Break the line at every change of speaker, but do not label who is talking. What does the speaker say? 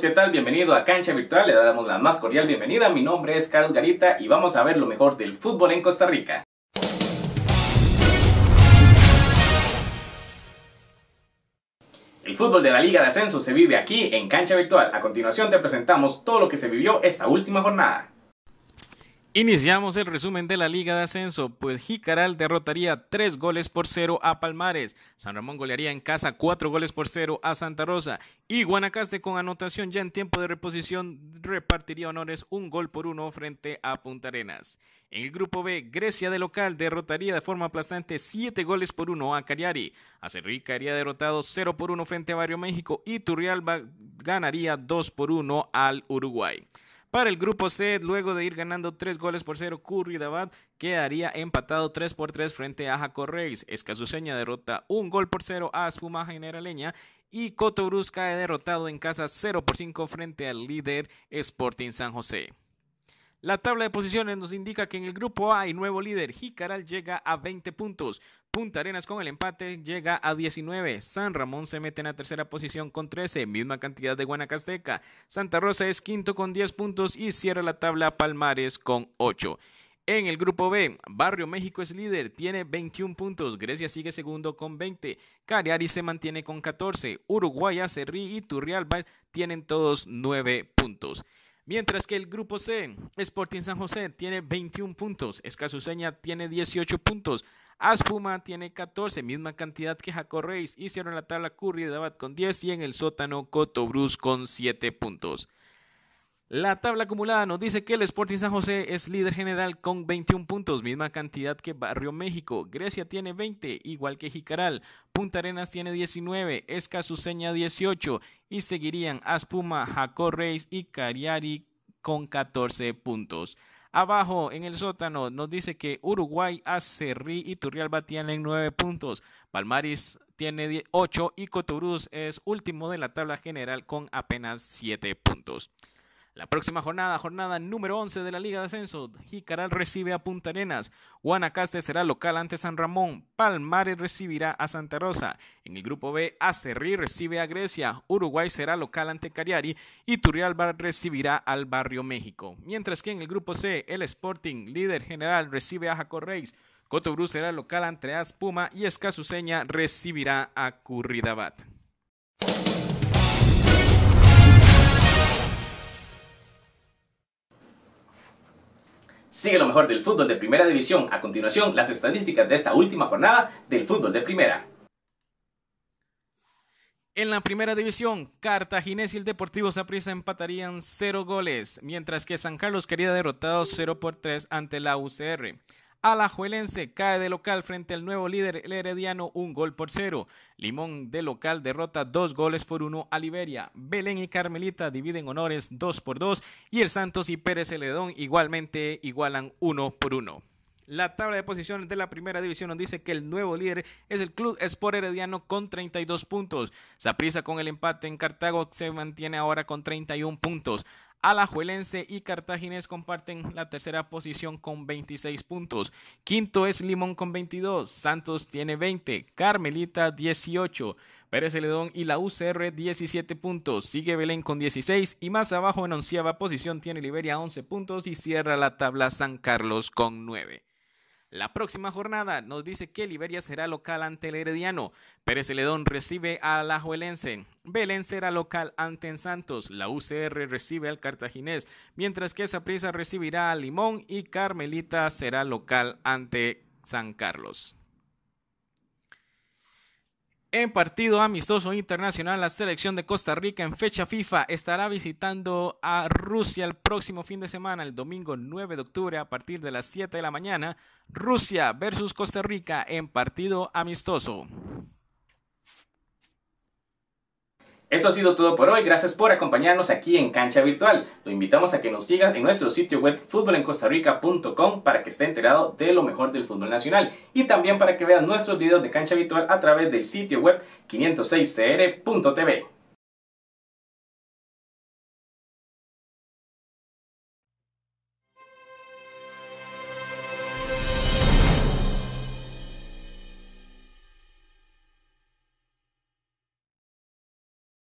¿qué tal? Bienvenido a Cancha Virtual, le damos la más cordial bienvenida. Mi nombre es Carlos Garita y vamos a ver lo mejor del fútbol en Costa Rica. El fútbol de la Liga de Ascenso se vive aquí en Cancha Virtual. A continuación te presentamos todo lo que se vivió esta última jornada. Iniciamos el resumen de la Liga de Ascenso, pues Jicaral derrotaría 3 goles por 0 a Palmares, San Ramón golearía en casa 4 goles por 0 a Santa Rosa y Guanacaste con anotación ya en tiempo de reposición repartiría honores un gol por uno frente a Punta Arenas. En el grupo B, Grecia de local derrotaría de forma aplastante 7 goles por 1 a Cariari. Acerrica haría derrotado 0 por 1 frente a Barrio México y Turrialba ganaría 2 por 1 al Uruguay. Para el grupo C, luego de ir ganando 3 goles por 0, Dabat quedaría empatado 3 por 3 frente a Jaco Reyes. Escazuseña derrota 1 gol por 0 a Espuma Generaleña y Cotobrusca cae derrotado en casa 0 por 5 frente al líder Sporting San José. La tabla de posiciones nos indica que en el grupo A hay nuevo líder Jicaral llega a 20 puntos. Punta Arenas con el empate llega a 19. San Ramón se mete en la tercera posición con 13, misma cantidad de Guanacasteca. Santa Rosa es quinto con 10 puntos y cierra la tabla Palmares con 8. En el grupo B, Barrio México es líder, tiene 21 puntos, Grecia sigue segundo con 20, Cariari se mantiene con 14, Uruguay, Acerrí y Turrialba tienen todos 9 puntos. Mientras que el grupo C, Sporting San José, tiene 21 puntos, Escazuseña tiene 18 puntos, Aspuma tiene 14, misma cantidad que Jaco Reis, hicieron la tabla Curry Dabat con 10 y en el sótano Coto Bruce con 7 puntos. La tabla acumulada nos dice que el Sporting San José es líder general con 21 puntos, misma cantidad que Barrio México. Grecia tiene 20, igual que Jicaral. Punta Arenas tiene 19, Escazuseña 18 y seguirían Aspuma, Jaco Reis y Cariari con 14 puntos. Abajo en el sótano nos dice que Uruguay, Acerri y Turrialba tienen 9 puntos. Palmaris tiene 8 y Cotobruz es último de la tabla general con apenas 7 puntos. La próxima jornada, jornada número 11 de la Liga de Ascenso, Jicaral recibe a Punta Arenas, Guanacaste será local ante San Ramón, Palmares recibirá a Santa Rosa, en el grupo B, Acerri recibe a Grecia, Uruguay será local ante Cariari y Turrialba recibirá al Barrio México. Mientras que en el grupo C, el Sporting, líder general, recibe a Jaco Reis, Cotobruz será local ante Aspuma y Escazuseña recibirá a Curridabat. Sigue lo mejor del fútbol de primera división. A continuación, las estadísticas de esta última jornada del fútbol de primera. En la primera división, Cartaginés y el Deportivo Saprissa empatarían 0 goles, mientras que San Carlos quería derrotado 0 por 3 ante la UCR. Alajuelense cae de local frente al nuevo líder, el Herediano, un gol por cero. Limón de local derrota dos goles por uno a Liberia. Belén y Carmelita dividen honores dos por dos. Y el Santos y Pérez Celedón igualmente igualan uno por uno. La tabla de posiciones de la primera división nos dice que el nuevo líder es el Club Sport Herediano con 32 puntos. Saprisa con el empate en Cartago se mantiene ahora con 31 puntos. Alajuelense y Cartaginés comparten la tercera posición con 26 puntos. Quinto es Limón con 22, Santos tiene 20, Carmelita 18, Pérez Celedón y la UCR 17 puntos. Sigue Belén con 16 y más abajo en onceava posición tiene Liberia 11 puntos y cierra la tabla San Carlos con 9. La próxima jornada nos dice que Liberia será local ante el Herediano. Pérez Celedón recibe la Juelense, Belén será local ante Santos. La UCR recibe al Cartaginés. Mientras que Saprisa recibirá a Limón y Carmelita será local ante San Carlos. En partido amistoso internacional, la selección de Costa Rica en fecha FIFA estará visitando a Rusia el próximo fin de semana, el domingo 9 de octubre a partir de las 7 de la mañana. Rusia versus Costa Rica en partido amistoso. Esto ha sido todo por hoy, gracias por acompañarnos aquí en Cancha Virtual. Lo invitamos a que nos sigas en nuestro sitio web rica.com para que esté enterado de lo mejor del fútbol nacional y también para que vean nuestros videos de Cancha Virtual a través del sitio web 506cr.tv.